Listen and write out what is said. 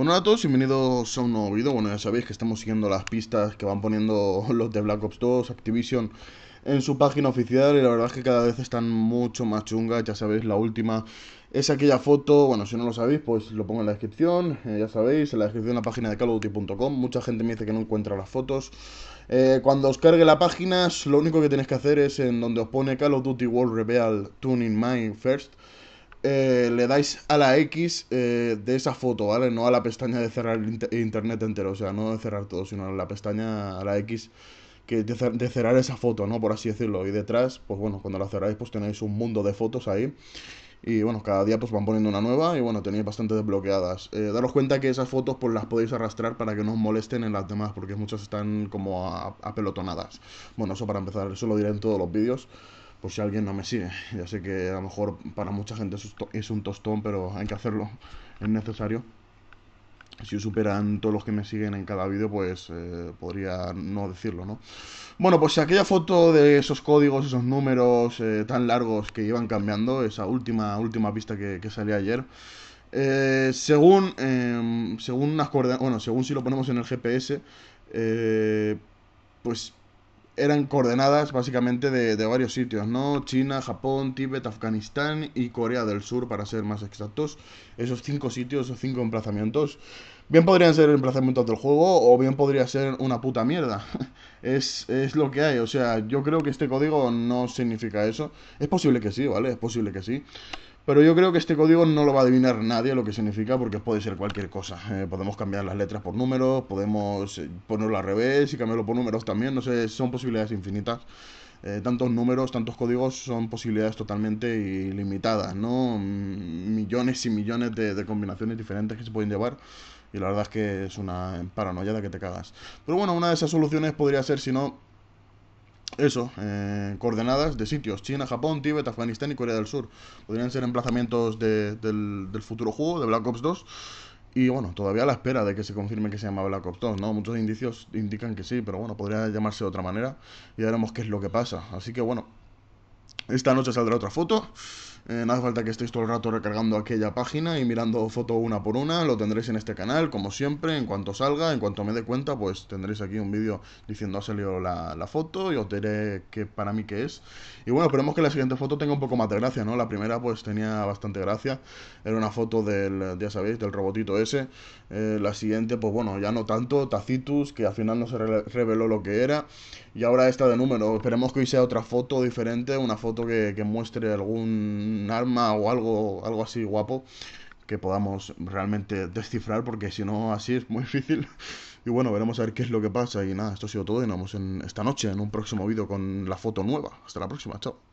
Bueno, a todos, bienvenidos a un nuevo vídeo. Bueno, ya sabéis que estamos siguiendo las pistas que van poniendo los de Black Ops 2, Activision en su página oficial y la verdad es que cada vez están mucho más chungas, ya sabéis, la última es aquella foto, bueno, si no lo sabéis, pues lo pongo en la descripción, eh, ya sabéis, en la descripción de la página de Call of Duty.com, mucha gente me dice que no encuentra las fotos. Eh, cuando os cargue la página, lo único que tenéis que hacer es en donde os pone Call of Duty World Reveal Tuning Mine First, eh, le dais a la X eh, de esa foto, ¿vale? No a la pestaña de cerrar internet entero, o sea, no de cerrar todo, sino a la pestaña, a la X que de, cerrar esa foto, ¿no? Por así decirlo. Y detrás, pues bueno, cuando la cerráis, pues tenéis un mundo de fotos ahí. Y bueno, cada día pues van poniendo una nueva y bueno, tenéis bastante desbloqueadas. Eh, daros cuenta que esas fotos pues las podéis arrastrar para que no os molesten en las demás, porque muchas están como apelotonadas. Bueno, eso para empezar, eso lo diré en todos los vídeos por si alguien no me sigue. Ya sé que a lo mejor para mucha gente es un tostón, pero hay que hacerlo, es necesario. Si superan todos los que me siguen en cada vídeo, pues eh, podría no decirlo, ¿no? Bueno, pues aquella foto de esos códigos, esos números eh, tan largos que iban cambiando, esa última, última pista que, que salía ayer, eh, según, em, según bueno, según si lo ponemos en el GPS, pues eran coordenadas básicamente de, varios sitios, ¿no? China, Japón, Tíbet, Afganistán y Corea del Sur, para ser más exactos. Esos cinco sitios, esos cinco emplazamientos. Bien podrían ser emplazamientos del juego o bien podría ser una puta mierda. es, es lo que hay, o sea, yo creo que este código no significa eso. Es posible que sí, ¿vale? Es posible que sí. Pero yo creo que este código no lo va a adivinar nadie lo que significa porque puede ser cualquier cosa. Eh, podemos cambiar las letras por números, podemos eh, ponerlo al revés y cambiarlo por números también. No sé, son posibilidades infinitas. Eh, tantos números, tantos códigos son posibilidades totalmente ilimitadas, ¿no? Mm, millones y millones de, de combinaciones diferentes que se pueden llevar. Y la verdad es que es una paranoia de que te cagas. Pero bueno, una de esas soluciones podría ser, si no, eso, eh, coordenadas de sitios, China, Japón, Tíbet, Afganistán y Corea del Sur. Podrían ser emplazamientos del, futuro juego, de Black Ops 2. Y bueno, todavía a la espera de que se confirme que se llama Black Ops 2, ¿no? Muchos indicios indican que sí, pero bueno, podría llamarse de otra manera. Y ya veremos qué es lo que pasa. Así que bueno, esta noche saldrá otra foto eh, no hace falta que estéis todo el rato recargando aquella página y mirando foto una por una, lo tendréis en este canal, como siempre, en cuanto salga, en cuanto me dé cuenta, pues tendréis aquí un vídeo diciendo ha salido la, foto y os diré que para mí qué es. Y bueno, esperemos que la siguiente foto tenga un poco más de gracia, ¿no? La primera pues tenía bastante gracia, era una foto del, ya sabéis, del robotito ese. Eh, la siguiente, pues bueno, ya no tanto, Tacitus, que al final no se reveló lo que era. Y ahora esta de número, esperemos que hoy sea otra foto diferente, una foto que muestre algún un arma o algo, algo así guapo que podamos realmente descifrar, porque si no, así es muy difícil. Y bueno, veremos a ver qué es lo que pasa. Y nada, esto ha sido todo. Y nos vemos en esta noche en un próximo vídeo con la foto nueva. Hasta la próxima, chao.